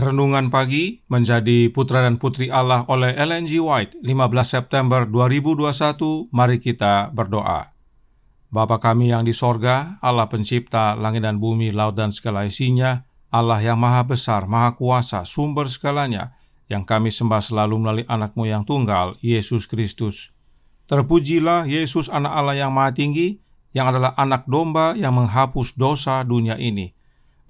Renungan Pagi menjadi Putra dan Putri Allah oleh Ellen G. White 15 September 2021 Mari kita berdoa Bapa kami yang di sorga, Allah pencipta langit dan bumi, laut dan segala isinya Allah yang maha besar, maha kuasa, sumber segalanya Yang kami sembah selalu melalui anakmu yang tunggal, Yesus Kristus Terpujilah Yesus anak Allah yang maha tinggi Yang adalah anak domba yang menghapus dosa dunia ini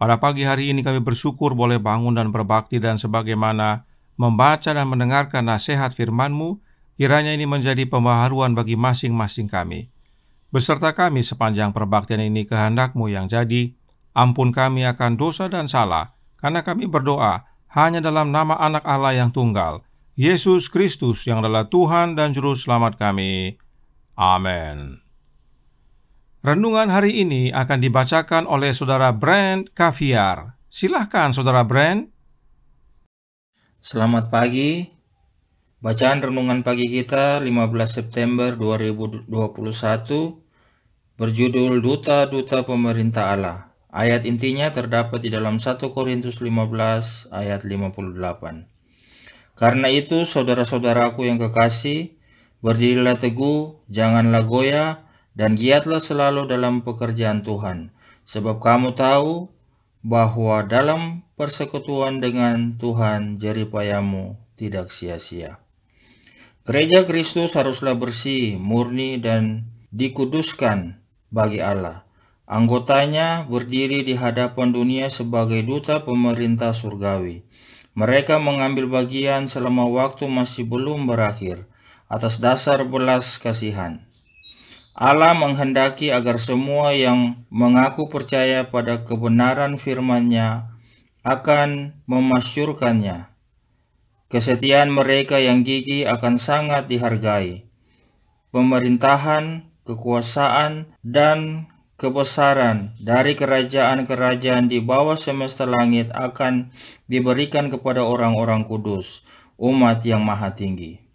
pada pagi hari ini kami bersyukur boleh bangun dan berbakti dan sebagaimana membaca dan mendengarkan nasihat firman-Mu, kiranya ini menjadi pembaharuan bagi masing-masing kami. Beserta kami sepanjang perbaktian ini kehendak-Mu yang jadi, ampun kami akan dosa dan salah, karena kami berdoa hanya dalam nama anak Allah yang tunggal, Yesus Kristus yang adalah Tuhan dan Juru Selamat kami. Amin. Renungan hari ini akan dibacakan oleh Saudara Brand Kaviar. Silahkan Saudara Brand. Selamat pagi. Bacaan renungan pagi kita 15 September 2021 berjudul Duta-Duta Pemerintah Allah. Ayat intinya terdapat di dalam 1 Korintus 15 ayat 58. Karena itu saudara-saudaraku yang kekasih, berdirilah teguh, janganlah goyah, dan giatlah selalu dalam pekerjaan Tuhan, sebab kamu tahu bahwa dalam persekutuan dengan Tuhan jeripayamu tidak sia-sia. Gereja Kristus haruslah bersih, murni, dan dikuduskan bagi Allah. Anggotanya berdiri di hadapan dunia sebagai duta pemerintah surgawi. Mereka mengambil bagian selama waktu masih belum berakhir atas dasar belas kasihan. Allah menghendaki agar semua yang mengaku percaya pada kebenaran firman-Nya akan memasyurkannya. Kesetiaan mereka yang gigih akan sangat dihargai. Pemerintahan, kekuasaan, dan kebesaran dari kerajaan-kerajaan di bawah semesta langit akan diberikan kepada orang-orang kudus, umat yang maha tinggi.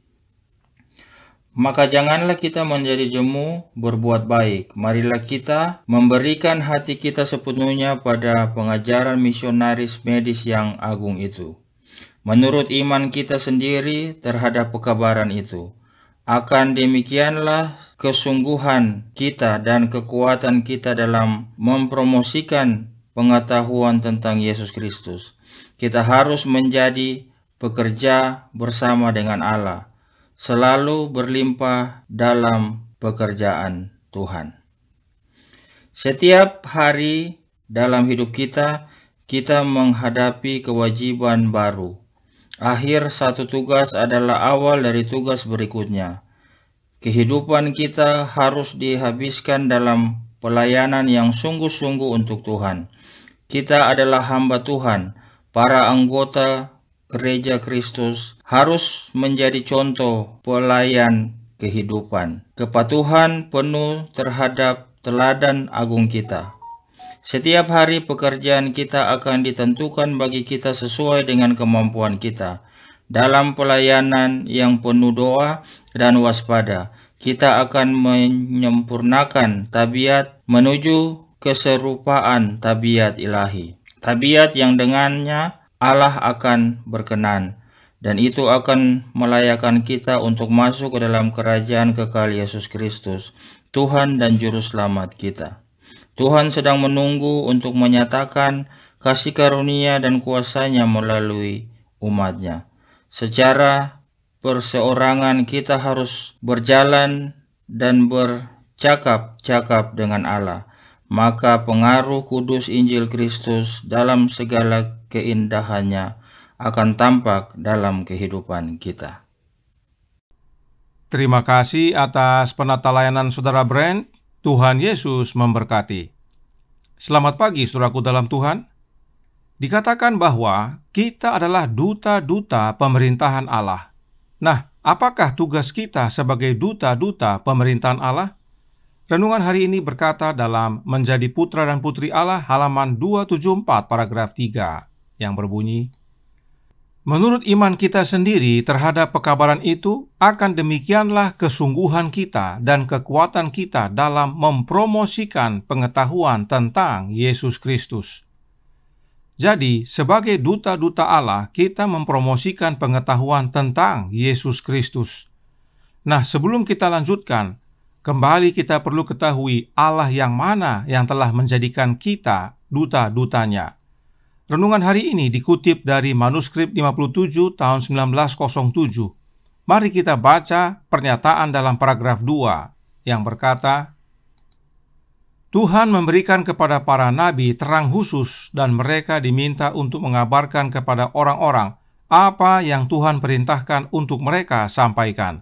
Maka janganlah kita menjadi jemu berbuat baik. Marilah kita memberikan hati kita sepenuhnya pada pengajaran misionaris medis yang agung itu. Menurut iman kita sendiri terhadap pekabaran itu. Akan demikianlah kesungguhan kita dan kekuatan kita dalam mempromosikan pengetahuan tentang Yesus Kristus. Kita harus menjadi pekerja bersama dengan Allah selalu berlimpah dalam pekerjaan Tuhan. Setiap hari dalam hidup kita, kita menghadapi kewajiban baru. Akhir satu tugas adalah awal dari tugas berikutnya. Kehidupan kita harus dihabiskan dalam pelayanan yang sungguh-sungguh untuk Tuhan. Kita adalah hamba Tuhan, para anggota gereja Kristus harus menjadi contoh pelayan kehidupan, kepatuhan penuh terhadap teladan agung kita. Setiap hari pekerjaan kita akan ditentukan bagi kita sesuai dengan kemampuan kita. Dalam pelayanan yang penuh doa dan waspada, kita akan menyempurnakan tabiat menuju keserupaan tabiat ilahi. Tabiat yang dengannya Allah akan berkenan dan itu akan melayakan kita untuk masuk ke dalam kerajaan kekal Yesus Kristus, Tuhan dan Juru Selamat kita. Tuhan sedang menunggu untuk menyatakan kasih karunia dan kuasanya melalui umatnya. Secara perseorangan kita harus berjalan dan bercakap-cakap dengan Allah. Maka pengaruh kudus Injil Kristus dalam segala keindahannya akan tampak dalam kehidupan kita. Terima kasih atas penata layanan Saudara Brand. Tuhan Yesus memberkati. Selamat pagi saudaraku dalam Tuhan. Dikatakan bahwa kita adalah duta-duta pemerintahan Allah. Nah, apakah tugas kita sebagai duta-duta pemerintahan Allah? Renungan hari ini berkata dalam Menjadi Putra dan Putri Allah halaman 274 paragraf 3 yang berbunyi, Menurut iman kita sendiri terhadap pekabaran itu, akan demikianlah kesungguhan kita dan kekuatan kita dalam mempromosikan pengetahuan tentang Yesus Kristus. Jadi, sebagai duta-duta Allah, kita mempromosikan pengetahuan tentang Yesus Kristus. Nah, sebelum kita lanjutkan, kembali kita perlu ketahui Allah yang mana yang telah menjadikan kita duta-dutanya. Renungan hari ini dikutip dari manuskrip 57 tahun 1907. Mari kita baca pernyataan dalam paragraf 2 yang berkata, Tuhan memberikan kepada para nabi terang khusus dan mereka diminta untuk mengabarkan kepada orang-orang apa yang Tuhan perintahkan untuk mereka sampaikan.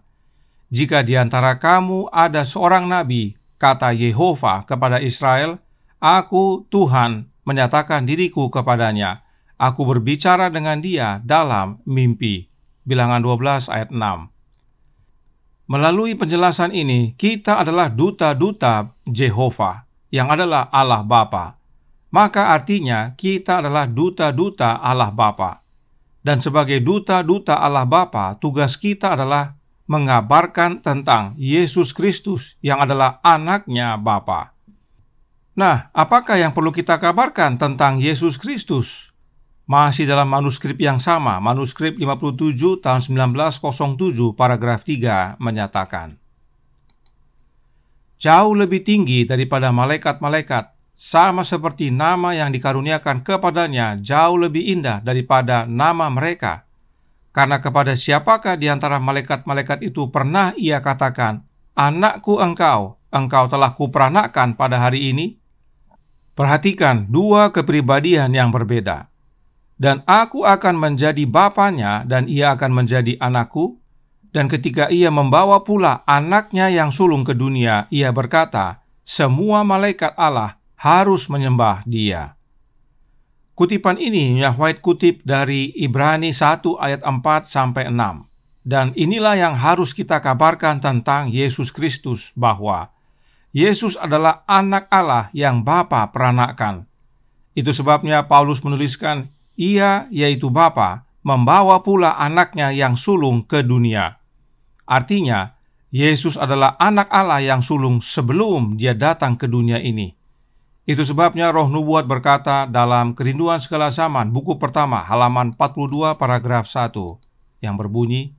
Jika di antara kamu ada seorang nabi, kata Yehova kepada Israel, Aku, Tuhan, menyatakan diriku kepadanya. Aku berbicara dengan dia dalam mimpi. Bilangan 12 ayat 6. Melalui penjelasan ini, kita adalah duta-duta Jehova, yang adalah Allah Bapa. Maka artinya kita adalah duta-duta Allah Bapa. Dan sebagai duta-duta Allah Bapa, tugas kita adalah mengabarkan tentang Yesus Kristus yang adalah anaknya Bapa. Nah, apakah yang perlu kita kabarkan tentang Yesus Kristus? Masih dalam manuskrip yang sama, manuskrip 57 tahun 1907 paragraf 3 menyatakan Jauh lebih tinggi daripada malaikat-malaikat, sama seperti nama yang dikaruniakan kepadanya jauh lebih indah daripada nama mereka. Karena kepada siapakah di antara malaikat-malaikat itu pernah ia katakan, Anakku engkau, engkau telah kuperanakan pada hari ini? Perhatikan dua kepribadian yang berbeda. Dan aku akan menjadi bapaknya dan ia akan menjadi anakku. Dan ketika ia membawa pula anaknya yang sulung ke dunia, ia berkata, semua malaikat Allah harus menyembah dia. Kutipan ini White kutip dari Ibrani 1 ayat 4 sampai 6. Dan inilah yang harus kita kabarkan tentang Yesus Kristus bahwa Yesus adalah anak Allah yang Bapa peranakan. Itu sebabnya Paulus menuliskan, ia yaitu Bapa membawa pula anaknya yang sulung ke dunia. Artinya, Yesus adalah anak Allah yang sulung sebelum dia datang ke dunia ini. Itu sebabnya roh nubuat berkata dalam Kerinduan Segala Zaman, buku pertama, halaman 42, paragraf 1, yang berbunyi,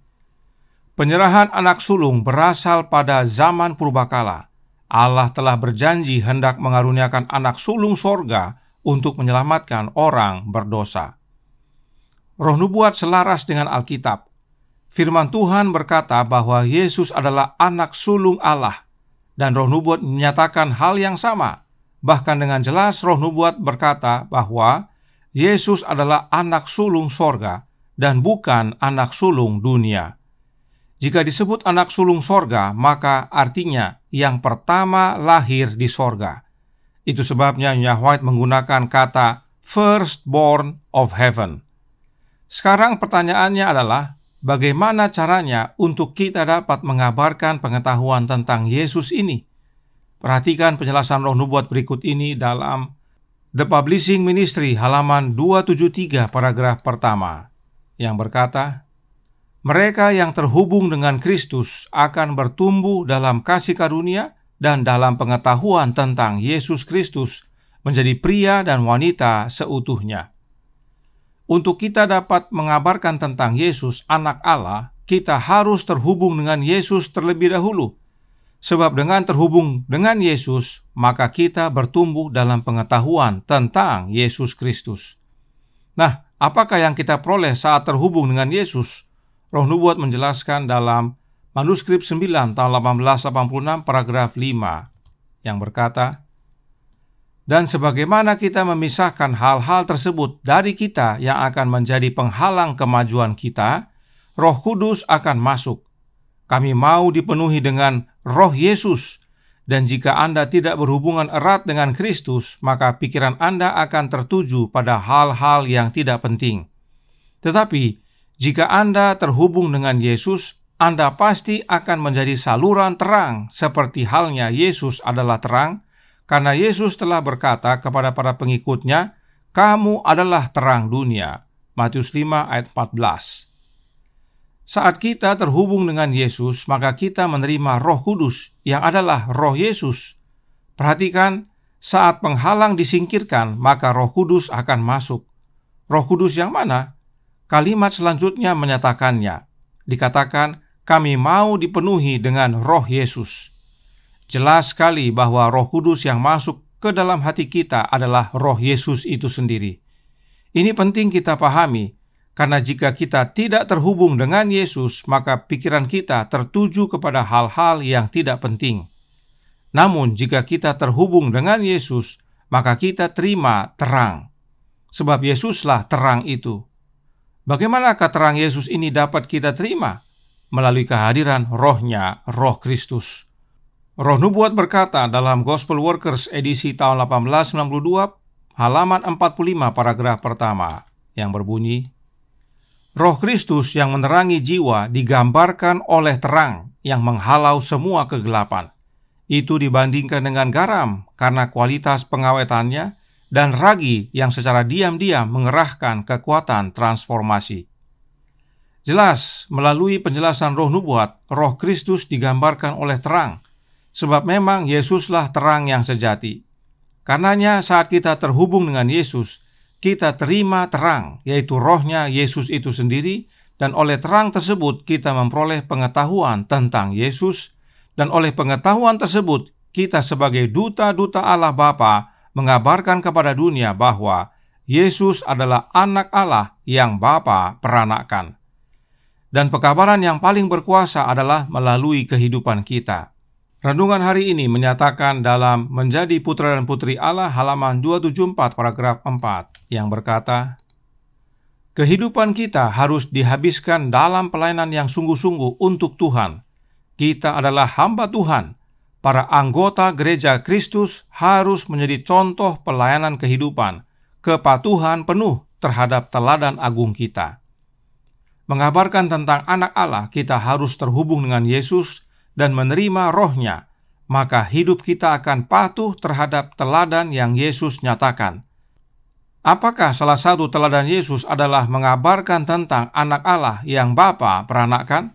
Penyerahan anak sulung berasal pada zaman purbakala, Allah telah berjanji hendak mengaruniakan anak sulung sorga untuk menyelamatkan orang berdosa. Roh nubuat selaras dengan Alkitab. Firman Tuhan berkata bahwa Yesus adalah anak sulung Allah dan roh nubuat menyatakan hal yang sama. Bahkan dengan jelas roh nubuat berkata bahwa Yesus adalah anak sulung sorga dan bukan anak sulung dunia. Jika disebut anak sulung sorga, maka artinya yang pertama lahir di sorga. Itu sebabnya White menggunakan kata firstborn of heaven. Sekarang pertanyaannya adalah, bagaimana caranya untuk kita dapat mengabarkan pengetahuan tentang Yesus ini? Perhatikan penjelasan roh nubuat berikut ini dalam The Publishing Ministry halaman 273 paragraf pertama yang berkata, mereka yang terhubung dengan Kristus akan bertumbuh dalam kasih karunia dan dalam pengetahuan tentang Yesus Kristus menjadi pria dan wanita seutuhnya. Untuk kita dapat mengabarkan tentang Yesus, Anak Allah, kita harus terhubung dengan Yesus terlebih dahulu, sebab dengan terhubung dengan Yesus, maka kita bertumbuh dalam pengetahuan tentang Yesus Kristus. Nah, apakah yang kita peroleh saat terhubung dengan Yesus? Roh Nubuat menjelaskan dalam manuskrip 9 tahun 1886 paragraf 5 yang berkata, dan sebagaimana kita memisahkan hal-hal tersebut dari kita yang akan menjadi penghalang kemajuan kita, Roh Kudus akan masuk. Kami mau dipenuhi dengan Roh Yesus, dan jika Anda tidak berhubungan erat dengan Kristus, maka pikiran Anda akan tertuju pada hal-hal yang tidak penting. Tetapi jika Anda terhubung dengan Yesus, Anda pasti akan menjadi saluran terang, seperti halnya Yesus adalah terang, karena Yesus telah berkata kepada para pengikutnya, "Kamu adalah terang dunia." Matius 5 ayat 14. Saat kita terhubung dengan Yesus, maka kita menerima Roh Kudus yang adalah Roh Yesus. Perhatikan, saat penghalang disingkirkan, maka Roh Kudus akan masuk. Roh Kudus yang mana? Kalimat selanjutnya menyatakannya. Dikatakan, kami mau dipenuhi dengan roh Yesus. Jelas sekali bahwa roh kudus yang masuk ke dalam hati kita adalah roh Yesus itu sendiri. Ini penting kita pahami, karena jika kita tidak terhubung dengan Yesus, maka pikiran kita tertuju kepada hal-hal yang tidak penting. Namun, jika kita terhubung dengan Yesus, maka kita terima terang, sebab Yesuslah terang itu. Bagaimana keterangan Yesus ini dapat kita terima? Melalui kehadiran rohnya, roh Kristus. Roh Nubuat berkata dalam Gospel Workers edisi tahun 1892, halaman 45 paragraf pertama, yang berbunyi, Roh Kristus yang menerangi jiwa digambarkan oleh terang yang menghalau semua kegelapan. Itu dibandingkan dengan garam karena kualitas pengawetannya, dan Ragi yang secara diam-diam mengerahkan kekuatan transformasi. Jelas, melalui penjelasan roh nubuat, roh Kristus digambarkan oleh terang, sebab memang Yesuslah terang yang sejati. Karenanya saat kita terhubung dengan Yesus, kita terima terang, yaitu rohnya Yesus itu sendiri, dan oleh terang tersebut kita memperoleh pengetahuan tentang Yesus, dan oleh pengetahuan tersebut kita sebagai duta-duta Allah Bapa mengabarkan kepada dunia bahwa Yesus adalah anak Allah yang Bapa peranakan Dan pekabaran yang paling berkuasa adalah melalui kehidupan kita. Renungan hari ini menyatakan dalam Menjadi Putra dan Putri Allah halaman 274 paragraf 4 yang berkata, Kehidupan kita harus dihabiskan dalam pelayanan yang sungguh-sungguh untuk Tuhan. Kita adalah hamba Tuhan para anggota gereja Kristus harus menjadi contoh pelayanan kehidupan, kepatuhan penuh terhadap teladan agung kita. Mengabarkan tentang anak Allah, kita harus terhubung dengan Yesus dan menerima rohnya, maka hidup kita akan patuh terhadap teladan yang Yesus nyatakan. Apakah salah satu teladan Yesus adalah mengabarkan tentang anak Allah yang Bapa peranakan?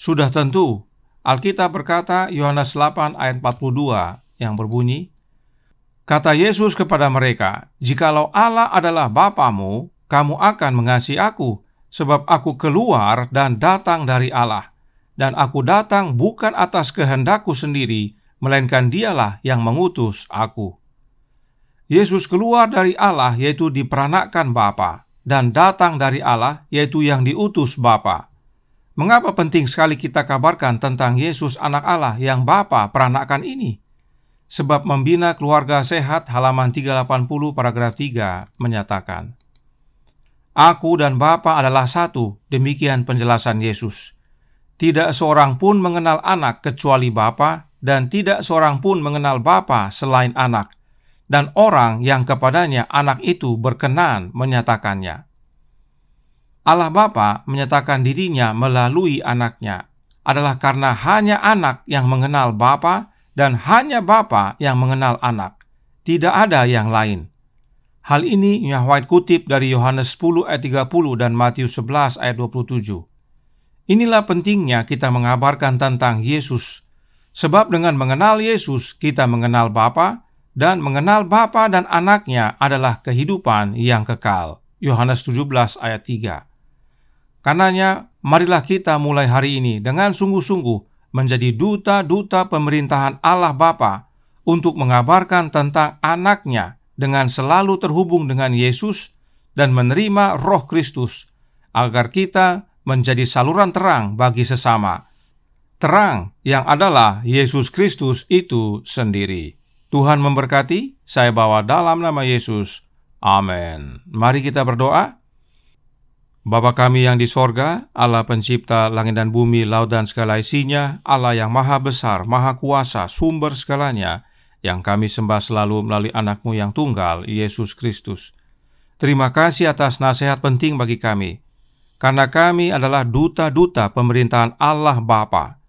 Sudah tentu, Alkitab berkata Yohanes 8 ayat 42 yang berbunyi, Kata Yesus kepada mereka, Jikalau Allah adalah Bapamu, kamu akan mengasihi aku, sebab aku keluar dan datang dari Allah. Dan aku datang bukan atas kehendakku sendiri, melainkan dialah yang mengutus aku. Yesus keluar dari Allah, yaitu diperanakan Bapa, dan datang dari Allah, yaitu yang diutus Bapa. Mengapa penting sekali kita kabarkan tentang Yesus anak Allah yang Bapa peranakan ini? Sebab membina keluarga sehat halaman 380 paragraf 3 menyatakan, Aku dan Bapa adalah satu, demikian penjelasan Yesus. Tidak seorang pun mengenal anak kecuali Bapa, dan tidak seorang pun mengenal Bapa selain anak, dan orang yang kepadanya anak itu berkenan menyatakannya. Allah Bapa menyatakan dirinya melalui anaknya adalah karena hanya anak yang mengenal Bapa dan hanya Bapa yang mengenal anak. Tidak ada yang lain. Hal ini Yahweh kutip dari Yohanes 10 ayat 30 dan Matius 11 ayat 27. Inilah pentingnya kita mengabarkan tentang Yesus. Sebab dengan mengenal Yesus, kita mengenal Bapa dan mengenal Bapa dan anaknya adalah kehidupan yang kekal. Yohanes 17 ayat 3. Karenanya, marilah kita mulai hari ini dengan sungguh-sungguh menjadi duta-duta pemerintahan Allah Bapa untuk mengabarkan tentang anaknya dengan selalu terhubung dengan Yesus dan menerima roh Kristus agar kita menjadi saluran terang bagi sesama. Terang yang adalah Yesus Kristus itu sendiri. Tuhan memberkati, saya bawa dalam nama Yesus. Amin. Mari kita berdoa. Bapa kami yang di sorga, Allah pencipta langit dan bumi, laut dan segala isinya, Allah yang maha besar, maha kuasa, sumber segalanya, yang kami sembah selalu melalui anakmu yang tunggal, Yesus Kristus. Terima kasih atas nasihat penting bagi kami, karena kami adalah duta-duta pemerintahan Allah Bapa.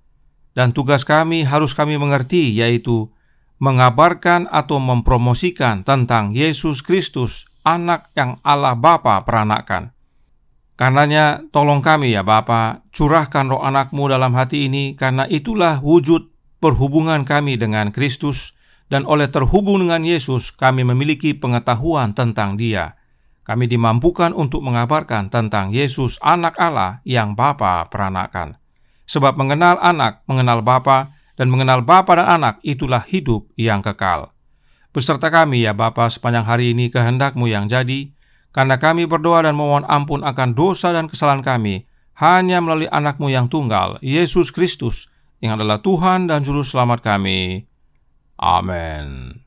Dan tugas kami harus kami mengerti, yaitu mengabarkan atau mempromosikan tentang Yesus Kristus, anak yang Allah Bapa peranakan. Karenanya tolong kami ya Bapa, curahkan roh anakmu dalam hati ini karena itulah wujud perhubungan kami dengan Kristus dan oleh terhubung dengan Yesus kami memiliki pengetahuan tentang dia. Kami dimampukan untuk mengabarkan tentang Yesus anak Allah yang Bapa peranakan. Sebab mengenal anak, mengenal Bapa, dan mengenal Bapa dan anak itulah hidup yang kekal. Beserta kami ya Bapa sepanjang hari ini kehendakmu yang jadi, karena kami berdoa dan memohon ampun akan dosa dan kesalahan kami, hanya melalui anakmu yang tunggal, Yesus Kristus, yang adalah Tuhan dan Juru Selamat kami. Amin.